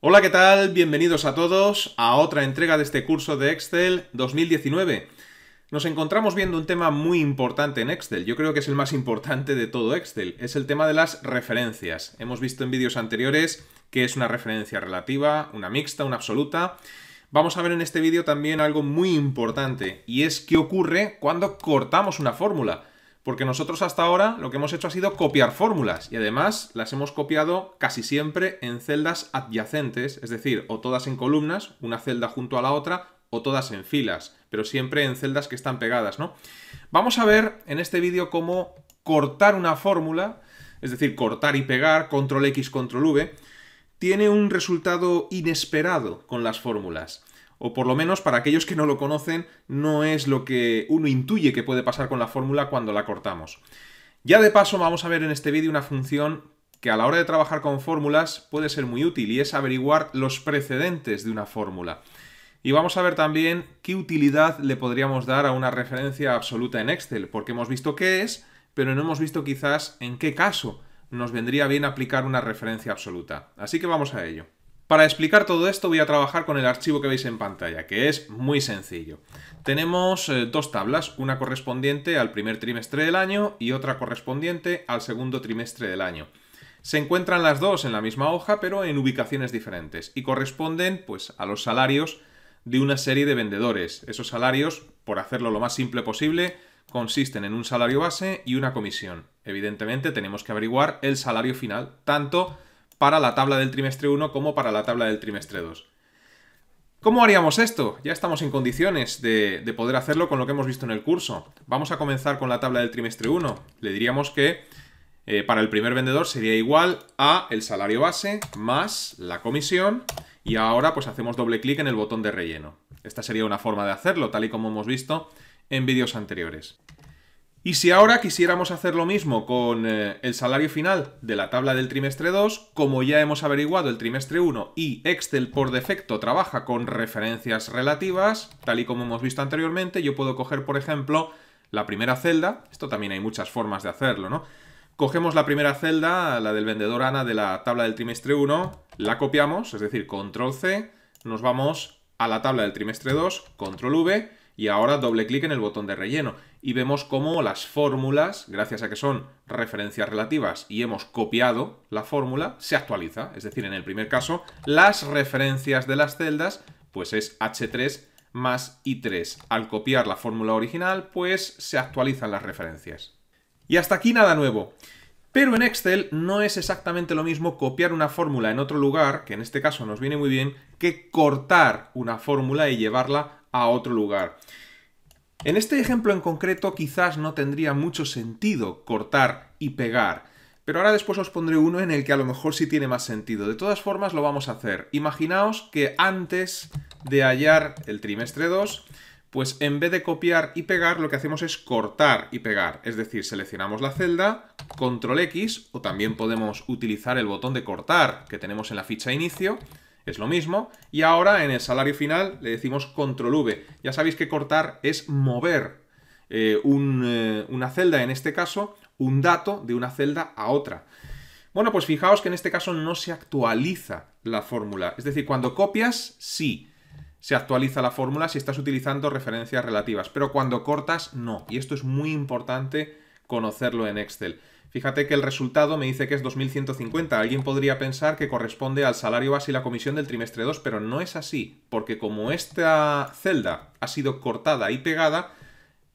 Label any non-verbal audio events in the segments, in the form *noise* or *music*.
Hola, ¿qué tal? Bienvenidos a todos a otra entrega de este curso de Excel 2019. Nos encontramos viendo un tema muy importante en Excel. Yo creo que es el más importante de todo Excel. Es el tema de las referencias. Hemos visto en vídeos anteriores que es una referencia relativa, una mixta, una absoluta. Vamos a ver en este vídeo también algo muy importante y es qué ocurre cuando cortamos una fórmula. Porque nosotros hasta ahora lo que hemos hecho ha sido copiar fórmulas y además las hemos copiado casi siempre en celdas adyacentes, es decir, o todas en columnas, una celda junto a la otra, o todas en filas, pero siempre en celdas que están pegadas, Vamos a ver en este vídeo cómo cortar una fórmula, es decir, cortar y pegar, control X, control V, tiene un resultado inesperado con las fórmulas o por lo menos para aquellos que no lo conocen, no es lo que uno intuye que puede pasar con la fórmula cuando la cortamos. Ya de paso vamos a ver en este vídeo una función que a la hora de trabajar con fórmulas puede ser muy útil y es averiguar los precedentes de una fórmula. Y vamos a ver también qué utilidad le podríamos dar a una referencia absoluta en Excel, porque hemos visto qué es, pero no hemos visto quizás en qué caso nos vendría bien aplicar una referencia absoluta. Así que vamos a ello. Para explicar todo esto voy a trabajar con el archivo que veis en pantalla, que es muy sencillo. Tenemos eh, dos tablas, una correspondiente al primer trimestre del año y otra correspondiente al segundo trimestre del año. Se encuentran las dos en la misma hoja, pero en ubicaciones diferentes, y corresponden pues, a los salarios de una serie de vendedores. Esos salarios, por hacerlo lo más simple posible, consisten en un salario base y una comisión. Evidentemente tenemos que averiguar el salario final, tanto para la tabla del trimestre 1 como para la tabla del trimestre 2. ¿Cómo haríamos esto? Ya estamos en condiciones de, poder hacerlo con lo que hemos visto en el curso. Vamos a comenzar con la tabla del trimestre 1. Le diríamos que eh, para el primer vendedor sería igual a el salario base más la comisión y ahora pues hacemos doble clic en el botón de relleno. Esta sería una forma de hacerlo, tal y como hemos visto en vídeos anteriores. Y si ahora quisiéramos hacer lo mismo con eh, el salario final de la tabla del trimestre 2, como ya hemos averiguado el trimestre 1 y Excel por defecto trabaja con referencias relativas, tal y como hemos visto anteriormente, yo puedo coger, por ejemplo, la primera celda, esto también hay muchas formas de hacerlo, ¿no? Cogemos la primera celda, la del vendedor Ana de la tabla del trimestre 1, la copiamos, es decir, control C, nos vamos a la tabla del trimestre 2, control V, y ahora doble clic en el botón de relleno y vemos cómo las fórmulas, gracias a que son referencias relativas y hemos copiado la fórmula, se actualiza. Es decir, en el primer caso, las referencias de las celdas, pues es H3 más I3. Al copiar la fórmula original, pues se actualizan las referencias. Y hasta aquí nada nuevo. Pero en Excel no es exactamente lo mismo copiar una fórmula en otro lugar, que en este caso nos viene muy bien, que cortar una fórmula y llevarla a otro lugar. En este ejemplo en concreto quizás no tendría mucho sentido cortar y pegar, pero ahora después os pondré uno en el que a lo mejor sí tiene más sentido. De todas formas lo vamos a hacer. Imaginaos que antes de hallar el trimestre 2, pues en vez de copiar y pegar, lo que hacemos es cortar y pegar. Es decir, seleccionamos la celda, control X, o también podemos utilizar el botón de cortar que tenemos en la ficha inicio, es lo mismo. Y ahora en el salario final le decimos control V. Ya sabéis que cortar es mover eh, eh, una celda, en este caso, un dato de una celda a otra. Bueno, pues fijaos que en este caso no se actualiza la fórmula. Es decir, cuando copias, sí, se actualiza la fórmula si estás utilizando referencias relativas, pero cuando cortas, no. Y esto es muy importante conocerlo en Excel. Fíjate que el resultado me dice que es 2.150. Alguien podría pensar que corresponde al salario base y la comisión del trimestre 2, pero no es así, porque como esta celda ha sido cortada y pegada,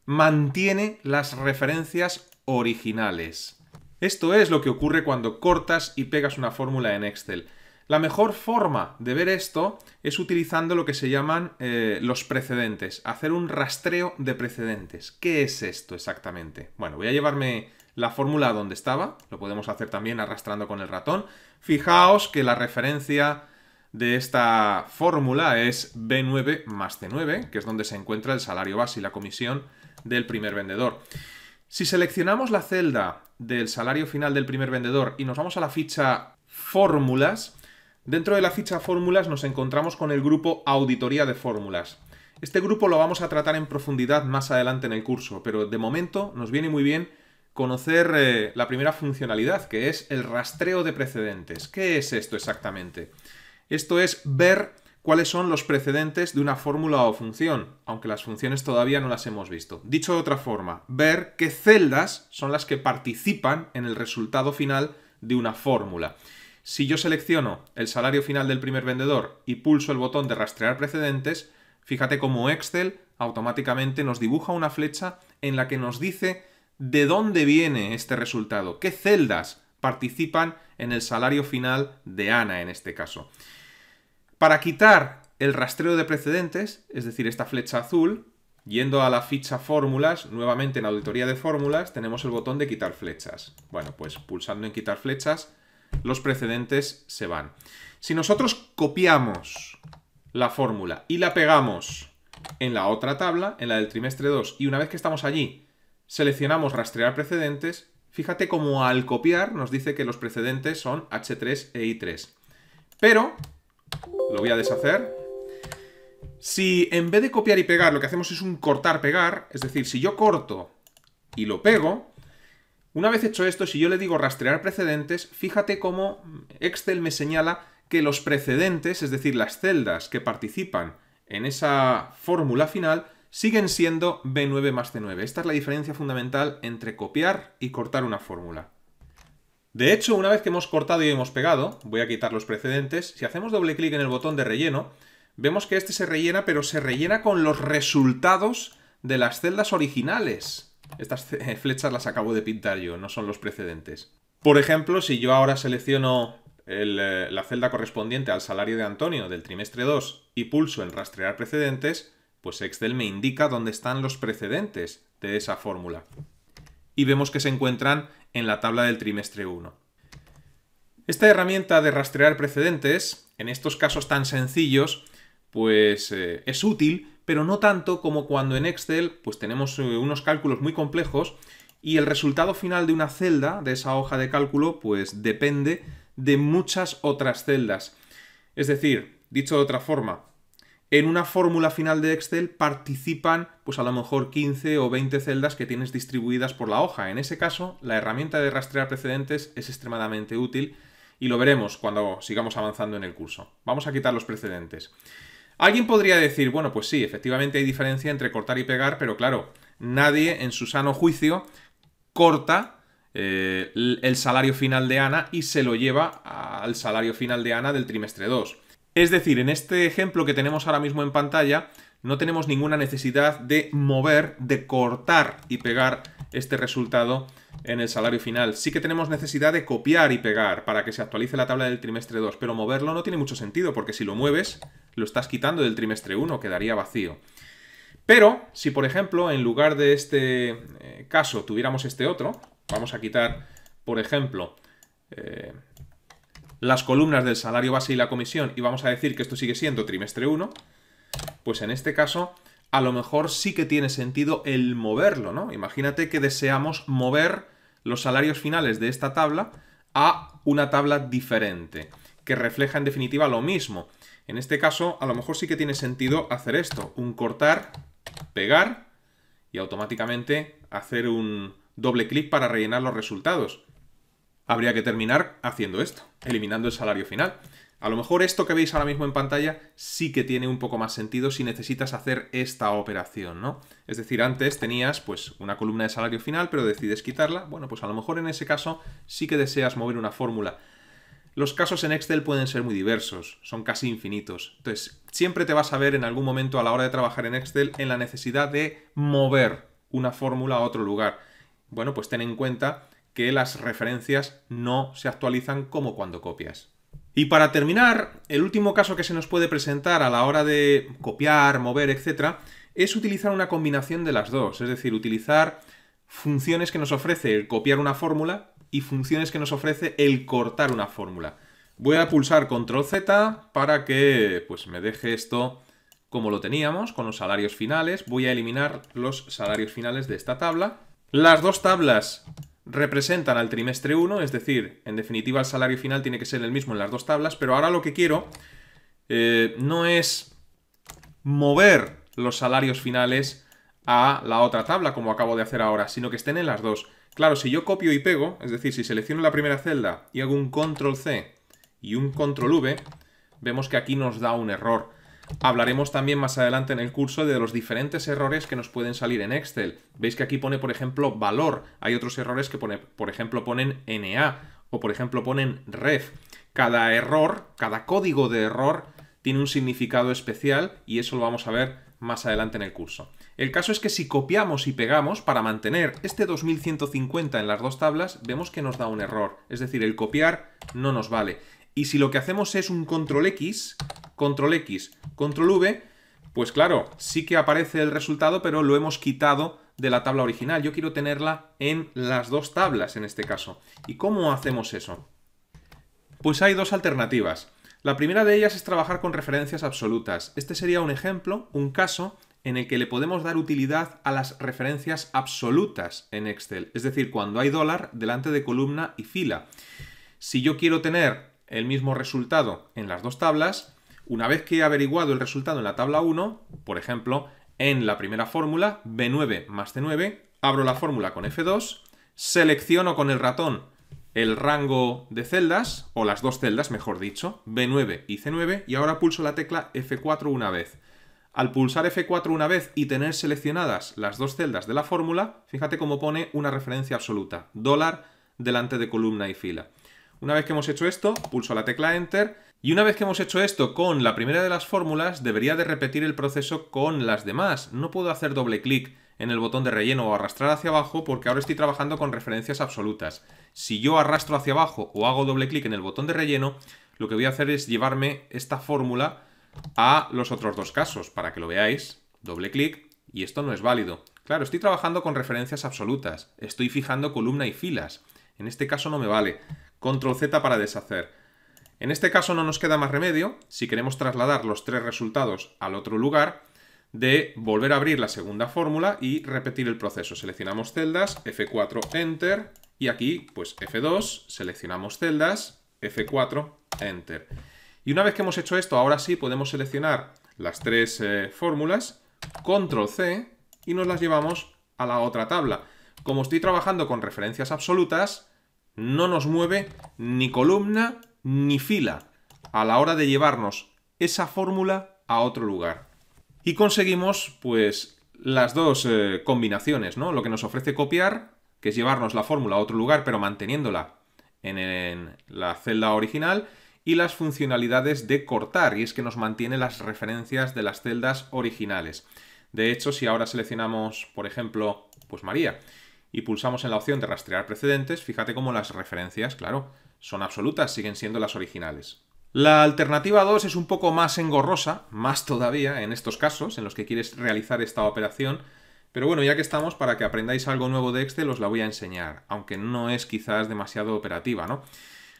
mantiene las referencias originales. Esto es lo que ocurre cuando cortas y pegas una fórmula en Excel. La mejor forma de ver esto es utilizando lo que se llaman eh, los precedentes, hacer un rastreo de precedentes. ¿Qué es esto exactamente? Bueno, voy a llevarme la fórmula a donde estaba, lo podemos hacer también arrastrando con el ratón. Fijaos que la referencia de esta fórmula es B9 más C9, que es donde se encuentra el salario base y la comisión del primer vendedor. Si seleccionamos la celda del salario final del primer vendedor y nos vamos a la ficha fórmulas, Dentro de la ficha fórmulas nos encontramos con el grupo auditoría de fórmulas. Este grupo lo vamos a tratar en profundidad más adelante en el curso, pero de momento nos viene muy bien conocer eh, la primera funcionalidad, que es el rastreo de precedentes. ¿Qué es esto exactamente? Esto es ver cuáles son los precedentes de una fórmula o función, aunque las funciones todavía no las hemos visto. Dicho de otra forma, ver qué celdas son las que participan en el resultado final de una fórmula. Si yo selecciono el salario final del primer vendedor y pulso el botón de rastrear precedentes, fíjate cómo Excel automáticamente nos dibuja una flecha en la que nos dice de dónde viene este resultado, qué celdas participan en el salario final de Ana en este caso. Para quitar el rastreo de precedentes, es decir, esta flecha azul, yendo a la ficha fórmulas, nuevamente en auditoría de fórmulas, tenemos el botón de quitar flechas. Bueno, pues pulsando en quitar flechas, los precedentes se van. Si nosotros copiamos la fórmula y la pegamos en la otra tabla, en la del trimestre 2, y una vez que estamos allí, seleccionamos rastrear precedentes, fíjate cómo al copiar nos dice que los precedentes son H3 e I3. Pero, lo voy a deshacer, si en vez de copiar y pegar lo que hacemos es un cortar-pegar, es decir, si yo corto y lo pego, una vez hecho esto, si yo le digo rastrear precedentes, fíjate cómo Excel me señala que los precedentes, es decir, las celdas que participan en esa fórmula final, siguen siendo B9 más C9. Esta es la diferencia fundamental entre copiar y cortar una fórmula. De hecho, una vez que hemos cortado y hemos pegado, voy a quitar los precedentes, si hacemos doble clic en el botón de relleno, vemos que este se rellena, pero se rellena con los resultados de las celdas originales. Estas eh, flechas las acabo de pintar yo, no son los precedentes. Por ejemplo, si yo ahora selecciono eh, la celda correspondiente al salario de Antonio del trimestre 2 y pulso en rastrear precedentes, pues Excel me indica dónde están los precedentes de esa fórmula. Y vemos que se encuentran en la tabla del trimestre 1. Esta herramienta de rastrear precedentes, en estos casos tan sencillos, pues eh, es útil pero no tanto como cuando en Excel pues tenemos eh, unos cálculos muy complejos y el resultado final de una celda, de esa hoja de cálculo, pues depende de muchas otras celdas. Es decir, dicho de otra forma, en una fórmula final de Excel participan pues a lo mejor 15 o 20 celdas que tienes distribuidas por la hoja. En ese caso, la herramienta de rastrear precedentes es extremadamente útil y lo veremos cuando sigamos avanzando en el curso. Vamos a quitar los precedentes. Alguien podría decir, bueno, pues sí, efectivamente hay diferencia entre cortar y pegar, pero claro, nadie en su sano juicio corta eh, el salario final de Ana y se lo lleva al salario final de Ana del trimestre 2. Es decir, en este ejemplo que tenemos ahora mismo en pantalla, no tenemos ninguna necesidad de mover, de cortar y pegar este resultado en el salario final. Sí que tenemos necesidad de copiar y pegar para que se actualice la tabla del trimestre 2, pero moverlo no tiene mucho sentido porque si lo mueves lo estás quitando del trimestre 1, quedaría vacío. Pero si, por ejemplo, en lugar de este eh, caso tuviéramos este otro, vamos a quitar, por ejemplo, eh, las columnas del salario base y la comisión y vamos a decir que esto sigue siendo trimestre 1, pues en este caso a lo mejor sí que tiene sentido el moverlo, ¿no? Imagínate que deseamos mover los salarios finales de esta tabla a una tabla diferente, que refleja en definitiva lo mismo. En este caso, a lo mejor sí que tiene sentido hacer esto, un cortar, pegar y automáticamente hacer un doble clic para rellenar los resultados. Habría que terminar haciendo esto, eliminando el salario final. A lo mejor esto que veis ahora mismo en pantalla sí que tiene un poco más sentido si necesitas hacer esta operación, ¿no? Es decir, antes tenías pues una columna de salario final, pero decides quitarla. Bueno, pues a lo mejor en ese caso sí que deseas mover una fórmula los casos en Excel pueden ser muy diversos, son casi infinitos. Entonces, siempre te vas a ver en algún momento a la hora de trabajar en Excel en la necesidad de mover una fórmula a otro lugar. Bueno, pues ten en cuenta que las referencias no se actualizan como cuando copias. Y para terminar, el último caso que se nos puede presentar a la hora de copiar, mover, etc., es utilizar una combinación de las dos, es decir, utilizar funciones que nos ofrece el copiar una fórmula y funciones que nos ofrece el cortar una fórmula. Voy a pulsar control Z para que pues, me deje esto como lo teníamos, con los salarios finales. Voy a eliminar los salarios finales de esta tabla. Las dos tablas representan al trimestre 1, es decir, en definitiva el salario final tiene que ser el mismo en las dos tablas, pero ahora lo que quiero eh, no es mover los salarios finales a la otra tabla, como acabo de hacer ahora, sino que estén en las dos. Claro, si yo copio y pego, es decir, si selecciono la primera celda y hago un control-C y un control-V, vemos que aquí nos da un error. Hablaremos también más adelante en el curso de los diferentes errores que nos pueden salir en Excel. Veis que aquí pone, por ejemplo, valor. Hay otros errores que, pone, por ejemplo, ponen NA o, por ejemplo, ponen ref. Cada error, cada código de error tiene un significado especial y eso lo vamos a ver más adelante en el curso. El caso es que si copiamos y pegamos para mantener este 2150 en las dos tablas, vemos que nos da un error. Es decir, el copiar no nos vale. Y si lo que hacemos es un control X, control X, control V, pues claro, sí que aparece el resultado, pero lo hemos quitado de la tabla original. Yo quiero tenerla en las dos tablas en este caso. ¿Y cómo hacemos eso? Pues hay dos alternativas. La primera de ellas es trabajar con referencias absolutas. Este sería un ejemplo, un caso, en el que le podemos dar utilidad a las referencias absolutas en Excel, es decir, cuando hay dólar delante de columna y fila. Si yo quiero tener el mismo resultado en las dos tablas, una vez que he averiguado el resultado en la tabla 1, por ejemplo, en la primera fórmula, B9 más C9, abro la fórmula con F2, selecciono con el ratón el rango de celdas, o las dos celdas, mejor dicho, B9 y C9, y ahora pulso la tecla F4 una vez. Al pulsar F4 una vez y tener seleccionadas las dos celdas de la fórmula, fíjate cómo pone una referencia absoluta, dólar delante de columna y fila. Una vez que hemos hecho esto, pulso la tecla Enter, y una vez que hemos hecho esto con la primera de las fórmulas, debería de repetir el proceso con las demás. No puedo hacer doble clic en el botón de relleno o arrastrar hacia abajo porque ahora estoy trabajando con referencias absolutas. Si yo arrastro hacia abajo o hago doble clic en el botón de relleno, lo que voy a hacer es llevarme esta fórmula a los otros dos casos para que lo veáis. Doble clic y esto no es válido. Claro, estoy trabajando con referencias absolutas. Estoy fijando columna y filas. En este caso no me vale. Control Z para deshacer. En este caso no nos queda más remedio. Si queremos trasladar los tres resultados al otro lugar, de volver a abrir la segunda fórmula y repetir el proceso. Seleccionamos celdas, F4, Enter, y aquí, pues F2, seleccionamos celdas, F4, Enter. Y una vez que hemos hecho esto, ahora sí podemos seleccionar las tres eh, fórmulas, Control C, y nos las llevamos a la otra tabla. Como estoy trabajando con referencias absolutas, no nos mueve ni columna ni fila a la hora de llevarnos esa fórmula a otro lugar. Y conseguimos, pues, las dos eh, combinaciones, ¿no? Lo que nos ofrece copiar, que es llevarnos la fórmula a otro lugar, pero manteniéndola en, la celda original, y las funcionalidades de cortar, y es que nos mantiene las referencias de las celdas originales. De hecho, si ahora seleccionamos, por ejemplo, pues María, y pulsamos en la opción de rastrear precedentes, fíjate cómo las referencias, claro, son absolutas, siguen siendo las originales. La alternativa 2 es un poco más engorrosa, más todavía en estos casos en los que quieres realizar esta operación, pero bueno, ya que estamos, para que aprendáis algo nuevo de Excel os la voy a enseñar, aunque no es quizás demasiado operativa, ¿no?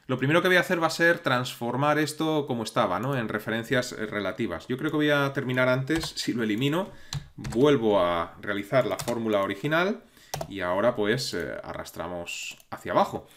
Lo primero que voy a hacer va a ser transformar esto como estaba, ¿no? En referencias eh, relativas. Yo creo que voy a terminar antes, si lo elimino, vuelvo a realizar la fórmula original y ahora pues eh, arrastramos hacia abajo.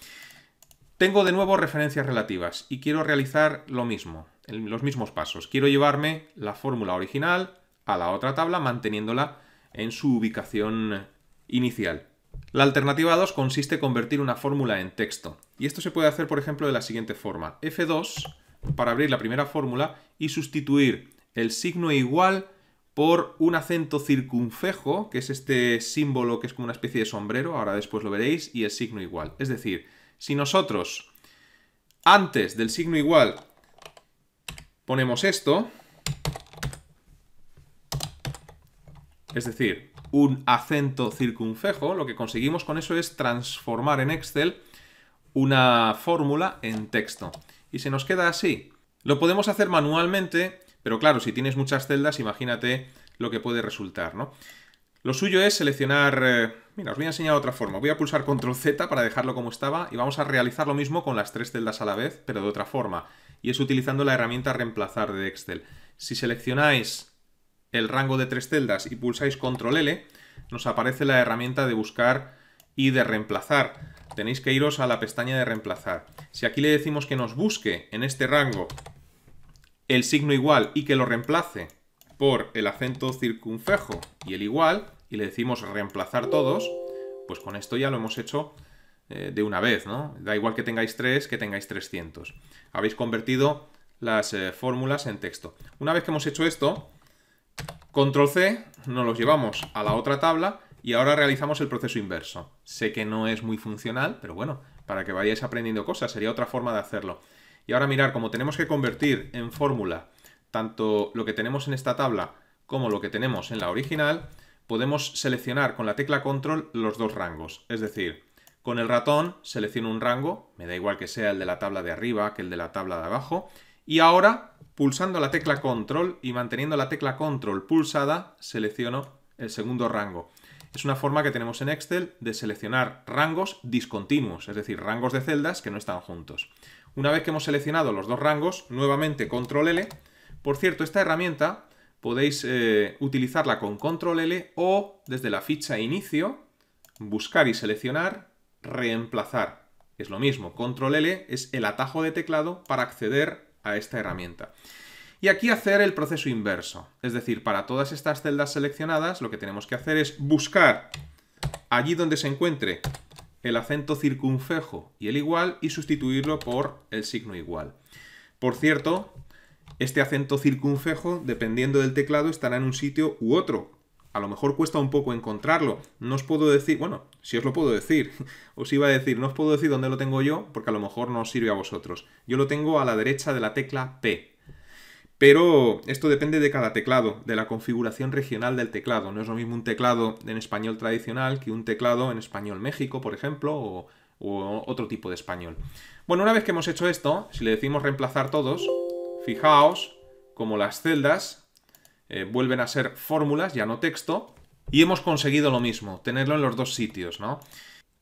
Tengo de nuevo referencias relativas y quiero realizar lo mismo, los mismos pasos. Quiero llevarme la fórmula original a la otra tabla manteniéndola en su ubicación inicial. La alternativa 2 consiste en convertir una fórmula en texto. Y esto se puede hacer, por ejemplo, de la siguiente forma. F2 para abrir la primera fórmula y sustituir el signo igual por un acento circunfejo, que es este símbolo que es como una especie de sombrero, ahora después lo veréis, y el signo igual. Es decir, si nosotros antes del signo igual ponemos esto, es decir, un acento circunfejo, lo que conseguimos con eso es transformar en Excel una fórmula en texto. Y se nos queda así. Lo podemos hacer manualmente, pero claro, si tienes muchas celdas, imagínate lo que puede resultar, ¿no? Lo suyo es seleccionar... Eh, mira, os voy a enseñar otra forma. Voy a pulsar control Z para dejarlo como estaba y vamos a realizar lo mismo con las tres celdas a la vez, pero de otra forma. Y es utilizando la herramienta reemplazar de Excel. Si seleccionáis el rango de tres celdas y pulsáis control L, nos aparece la herramienta de buscar y de reemplazar. Tenéis que iros a la pestaña de reemplazar. Si aquí le decimos que nos busque en este rango el signo igual y que lo reemplace por el acento circunfejo y el igual, y le decimos reemplazar todos, pues con esto ya lo hemos hecho eh, de una vez, ¿no? Da igual que tengáis 3, que tengáis 300. Habéis convertido las eh, fórmulas en texto. Una vez que hemos hecho esto, control C, nos los llevamos a la otra tabla y ahora realizamos el proceso inverso. Sé que no es muy funcional, pero bueno, para que vayáis aprendiendo cosas, sería otra forma de hacerlo. Y ahora mirar, como tenemos que convertir en fórmula tanto lo que tenemos en esta tabla como lo que tenemos en la original, podemos seleccionar con la tecla control los dos rangos. Es decir, con el ratón selecciono un rango, me da igual que sea el de la tabla de arriba que el de la tabla de abajo, y ahora pulsando la tecla control y manteniendo la tecla control pulsada selecciono el segundo rango. Es una forma que tenemos en Excel de seleccionar rangos discontinuos, es decir, rangos de celdas que no están juntos. Una vez que hemos seleccionado los dos rangos, nuevamente control L. Por cierto, esta herramienta podéis eh, utilizarla con control L o desde la ficha inicio, buscar y seleccionar, reemplazar. Es lo mismo, control L es el atajo de teclado para acceder a esta herramienta. Y aquí hacer el proceso inverso, es decir, para todas estas celdas seleccionadas lo que tenemos que hacer es buscar allí donde se encuentre el acento circunfejo y el igual y sustituirlo por el signo igual. Por cierto, este acento circunfejo, dependiendo del teclado, estará en un sitio u otro. A lo mejor cuesta un poco encontrarlo. No os puedo decir, bueno, si os lo puedo decir, *laughs* os iba a decir, no os puedo decir dónde lo tengo yo, porque a lo mejor no os sirve a vosotros. Yo lo tengo a la derecha de la tecla P. Pero esto depende de cada teclado, de la configuración regional del teclado. No es lo mismo un teclado en español tradicional que un teclado en español México, por ejemplo, o, otro tipo de español. Bueno, una vez que hemos hecho esto, si le decimos reemplazar todos, Fijaos como las celdas eh, vuelven a ser fórmulas, ya no texto, y hemos conseguido lo mismo, tenerlo en los dos sitios, ¿no?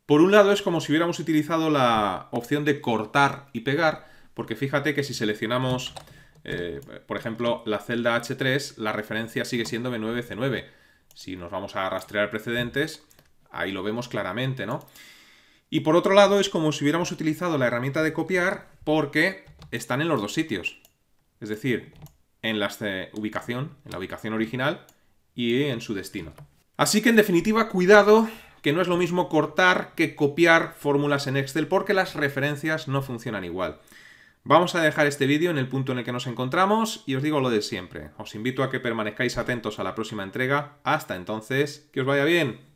Por un lado es como si hubiéramos utilizado la opción de cortar y pegar, porque fíjate que si seleccionamos, eh, por ejemplo, la celda H3, la referencia sigue siendo B9C9. Si nos vamos a rastrear precedentes, ahí lo vemos claramente, ¿no? Y por otro lado es como si hubiéramos utilizado la herramienta de copiar porque están en los dos sitios es decir, en la ubicación, en la ubicación original y en su destino. Así que en definitiva, cuidado que no es lo mismo cortar que copiar fórmulas en Excel porque las referencias no funcionan igual. Vamos a dejar este vídeo en el punto en el que nos encontramos y os digo lo de siempre. Os invito a que permanezcáis atentos a la próxima entrega. Hasta entonces, que os vaya bien.